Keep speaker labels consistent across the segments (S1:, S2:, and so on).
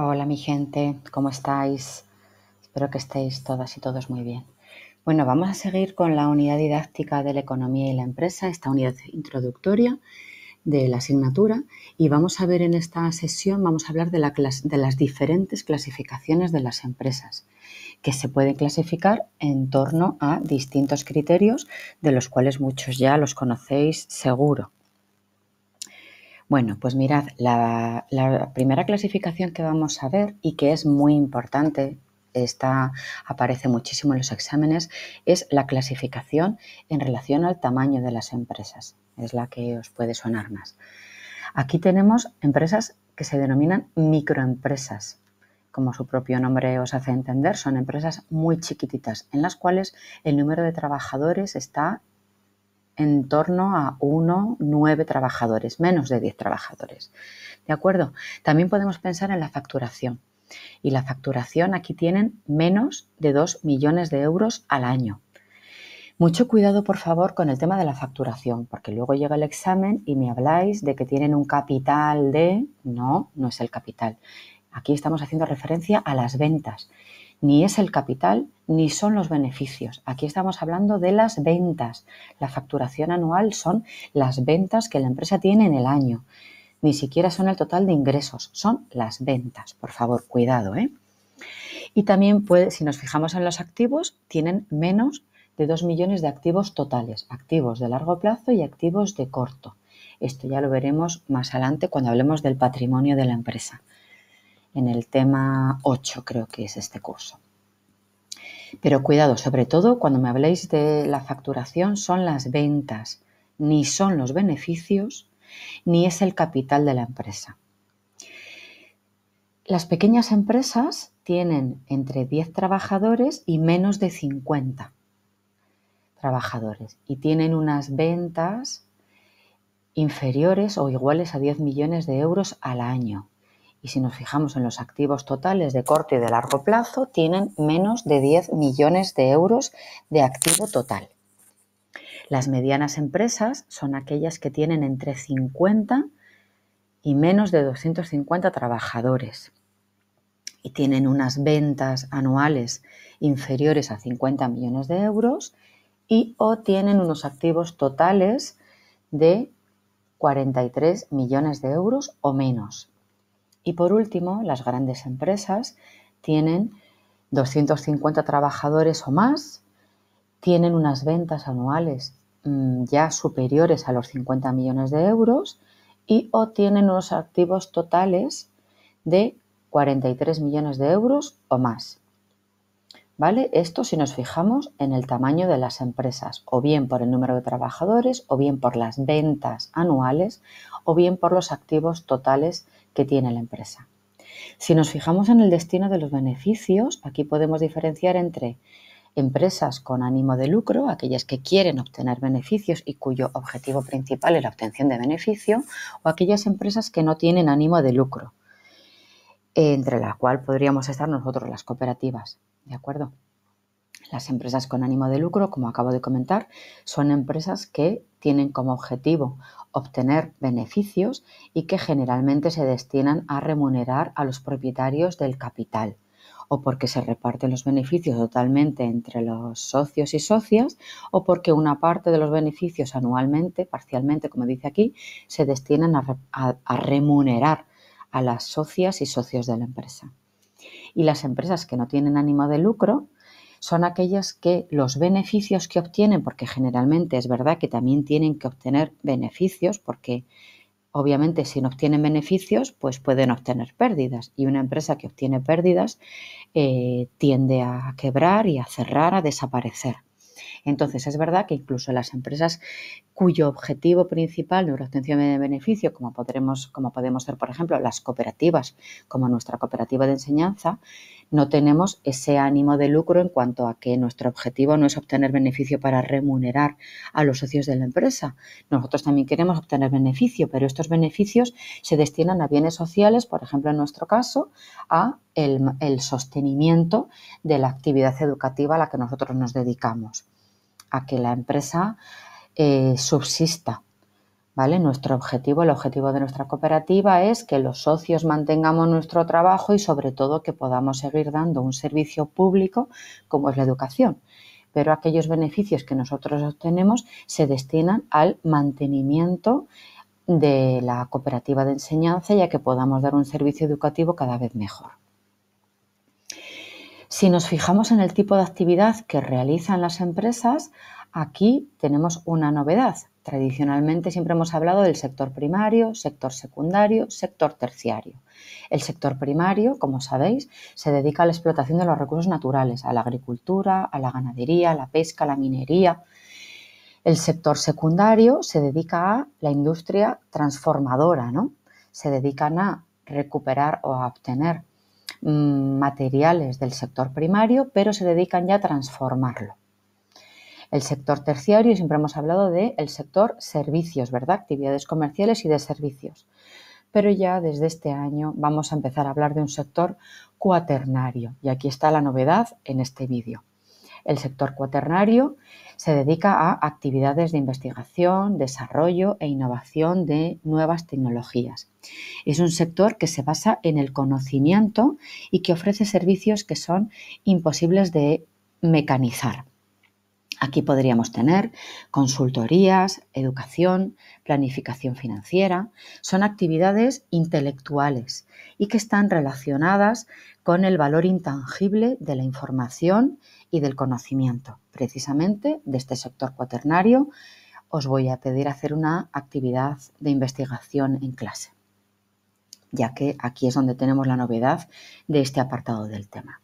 S1: Hola mi gente, ¿cómo estáis? Espero que estéis todas y todos muy bien. Bueno, vamos a seguir con la unidad didáctica de la economía y la empresa, esta unidad introductoria de la asignatura y vamos a ver en esta sesión, vamos a hablar de, de las diferentes clasificaciones de las empresas que se pueden clasificar en torno a distintos criterios de los cuales muchos ya los conocéis seguro. Bueno, pues mirad, la, primera clasificación que vamos a ver y que es muy importante esta aparece muchísimo en los exámenes, es la clasificación en relación al tamaño de las empresas. Es la que os puede sonar más. Aquí tenemos empresas que se denominan microempresas. Como su propio nombre os hace entender, son empresas muy chiquititas en las cuales el número de trabajadores está en torno a 1, 9 trabajadores, menos de 10 trabajadores. ¿De acuerdo? También podemos pensar en la facturación. Y la facturación aquí tienen menos de 2 millones de euros al año. Mucho cuidado, por favor, con el tema de la facturación, porque luego llega el examen y me habláis de que tienen un capital de... No, no es el capital. Aquí estamos haciendo referencia a las ventas ni es el capital ni son los beneficios. Aquí estamos hablando de las ventas. La facturación anual son las ventas que la empresa tiene en el año. Ni siquiera son el total de ingresos, son las ventas. Por favor, cuidado. ¿eh? Y también, puede, si nos fijamos en los activos, tienen menos de 2 millones de activos totales, activos de largo plazo y activos de corto. Esto ya lo veremos más adelante cuando hablemos del patrimonio de la empresa en el tema 8 creo que es este curso. Pero cuidado, sobre todo cuando me habléis de la facturación son las ventas, ni son los beneficios, ni es el capital de la empresa. Las pequeñas empresas tienen entre 10 trabajadores y menos de 50 trabajadores y tienen unas ventas inferiores o iguales a 10 millones de euros al año. Y si nos fijamos en los activos totales de corto y de largo plazo, tienen menos de 10 millones de euros de activo total. Las medianas empresas son aquellas que tienen entre 50 y menos de 250 trabajadores y tienen unas ventas anuales inferiores a 50 millones de euros y o tienen unos activos totales de 43 millones de euros o menos. Y por último, las grandes empresas tienen 250 trabajadores o más, tienen unas ventas anuales mm, ya superiores a los 50 millones de euros y o tienen unos activos totales de 43 millones de euros o más. ¿Vale? Esto si nos fijamos en el tamaño de las empresas, o bien por el número de trabajadores, o bien por las ventas anuales, o bien por los activos totales que tiene la empresa. Si nos fijamos en el destino de los beneficios, aquí podemos diferenciar entre empresas con ánimo de lucro, aquellas que quieren obtener beneficios y cuyo objetivo principal es la obtención de beneficio, o aquellas empresas que no tienen ánimo de lucro, entre las cuales podríamos estar nosotros las cooperativas. ¿De acuerdo? Las empresas con ánimo de lucro, como acabo de comentar, son empresas que tienen como objetivo obtener beneficios y que generalmente se destinan a remunerar a los propietarios del capital o porque se reparten los beneficios totalmente entre los socios y socias, o porque una parte de los beneficios anualmente, parcialmente, como dice aquí, se destinan a, a remunerar a las socias y socios de la empresa. Y las empresas que no tienen ánimo de lucro son aquellas que los beneficios que obtienen, porque generalmente es verdad que también tienen que obtener beneficios, porque obviamente si no obtienen beneficios, pues pueden obtener pérdidas. Y una empresa que obtiene pérdidas eh, tiende a quebrar y a cerrar, a desaparecer. Entonces, es verdad que incluso las empresas cuyo objetivo principal de es obtención de beneficio, como, podremos, como podemos ser, por ejemplo, las cooperativas, como nuestra cooperativa de enseñanza, no tenemos ese ánimo de lucro en cuanto a que nuestro objetivo no es obtener beneficio para remunerar a los socios de la empresa. Nosotros también queremos obtener beneficio, pero estos beneficios se destinan a bienes sociales, por ejemplo, en nuestro caso, a el, sostenimiento de la actividad educativa a la que nosotros nos dedicamos, a que la empresa eh, subsista nuestro objetivo, el objetivo de nuestra cooperativa es que los socios mantengamos nuestro trabajo y sobre todo que podamos seguir dando un servicio público como es la educación. Pero aquellos beneficios que nosotros obtenemos se destinan al mantenimiento de la cooperativa de enseñanza y a que podamos dar un servicio educativo cada vez mejor. Si nos fijamos en el tipo de actividad que realizan las empresas, Aquí tenemos una novedad. Tradicionalmente siempre hemos hablado del sector primario, sector secundario, sector terciario. El sector primario, como sabéis, se dedica a la explotación de los recursos naturales, a la agricultura, a la ganadería, a la pesca, a la minería. El sector secundario se dedica a la industria transformadora, ¿no? Se dedican a recuperar o a obtener mm, materiales del sector primario, pero se dedican ya a transformarlo. El sector terciario, siempre hemos hablado del el sector servicios, ¿verdad? Actividades comerciales y de servicios. Pero ya desde este año vamos a empezar a hablar de un sector cuaternario. Y aquí está la novedad en este vídeo. El sector cuaternario se dedica a actividades de investigación, desarrollo e innovación de nuevas tecnologías. Es un sector que se basa en el conocimiento y que ofrece servicios que son imposibles de mecanizar. Aquí podríamos tener consultorías, educación, planificación financiera. Son actividades intelectuales y que están relacionadas con el valor intangible de la información y del conocimiento. Precisamente de este sector cuaternario os voy a pedir hacer una actividad de investigación en clase, ya que aquí es donde tenemos la novedad de este apartado del tema.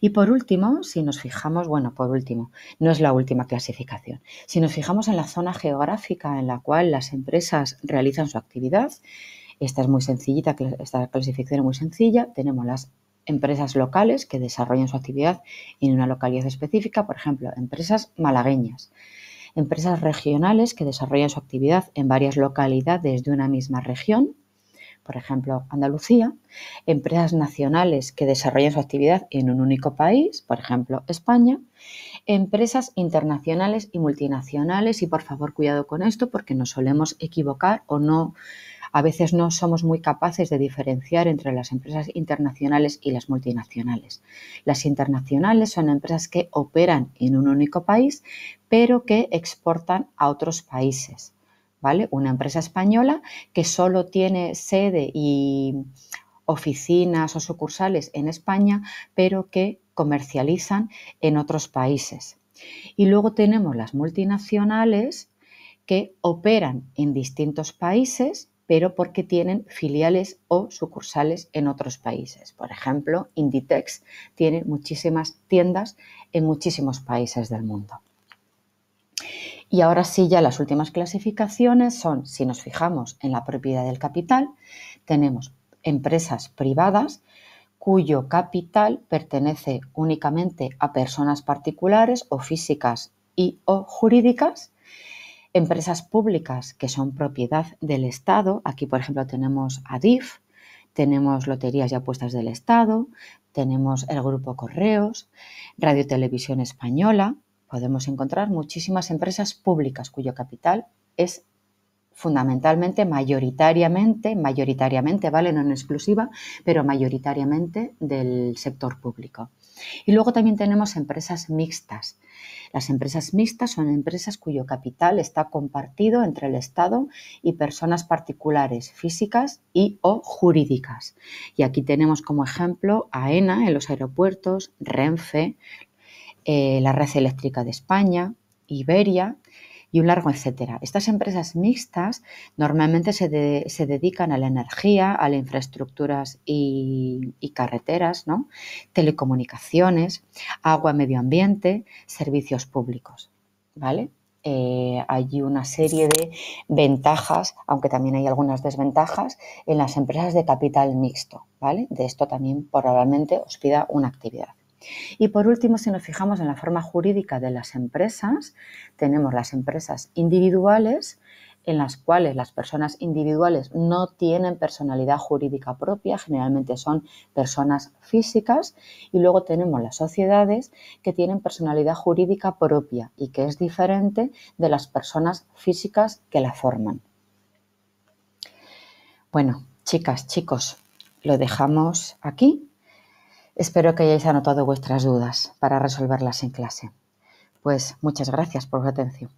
S1: Y por último, si nos fijamos, bueno, por último, no es la última clasificación, si nos fijamos en la zona geográfica en la cual las empresas realizan su actividad, esta es muy sencillita, esta clasificación es muy sencilla, tenemos las empresas locales que desarrollan su actividad en una localidad específica, por ejemplo, empresas malagueñas, empresas regionales que desarrollan su actividad en varias localidades de una misma región, por ejemplo, Andalucía, empresas nacionales que desarrollan su actividad en un único país, por ejemplo, España, empresas internacionales y multinacionales, y por favor cuidado con esto porque nos solemos equivocar o no, a veces no somos muy capaces de diferenciar entre las empresas internacionales y las multinacionales. Las internacionales son empresas que operan en un único país, pero que exportan a otros países. ¿vale? Una empresa española que solo tiene sede y oficinas o sucursales en España, pero que comercializan en otros países. Y luego tenemos las multinacionales que operan en distintos países, pero porque tienen filiales o sucursales en otros países. Por ejemplo, Inditex tiene muchísimas tiendas en muchísimos países del mundo. Y ahora sí, ya las últimas clasificaciones son, si nos fijamos en la propiedad del capital, tenemos empresas privadas cuyo capital pertenece únicamente a personas particulares o físicas y o jurídicas, empresas públicas que son propiedad del Estado, aquí por ejemplo tenemos ADIF, tenemos Loterías y Apuestas del Estado, tenemos el Grupo Correos, Radio Televisión Española, podemos encontrar muchísimas empresas públicas cuyo capital es fundamentalmente, mayoritariamente, mayoritariamente, ¿vale? No en exclusiva, pero mayoritariamente del sector público. Y luego también tenemos empresas mixtas. Las empresas mixtas son empresas cuyo capital está compartido entre el Estado y personas particulares, físicas y o jurídicas. Y aquí tenemos como ejemplo AENA en los aeropuertos, Renfe, eh, la red eléctrica de España, Iberia y un largo etcétera. Estas empresas mixtas normalmente se, dedican a la energía, a las infraestructuras y, carreteras, ¿no? telecomunicaciones, agua, medio ambiente, servicios públicos. ¿Vale? Eh, hay una serie de ventajas, aunque también hay algunas desventajas, en las empresas de capital mixto. ¿vale? De esto también probablemente os pida una actividad. Y por último, si nos fijamos en la forma jurídica de las empresas, tenemos las empresas individuales, en las cuales las personas individuales no tienen personalidad jurídica propia, generalmente son personas físicas, y luego tenemos las sociedades que tienen personalidad jurídica propia y que es diferente de las personas físicas que la forman. Bueno, chicas, chicos, lo dejamos aquí Espero que hayáis anotado vuestras dudas para resolverlas en clase. Pues muchas gracias por su atención.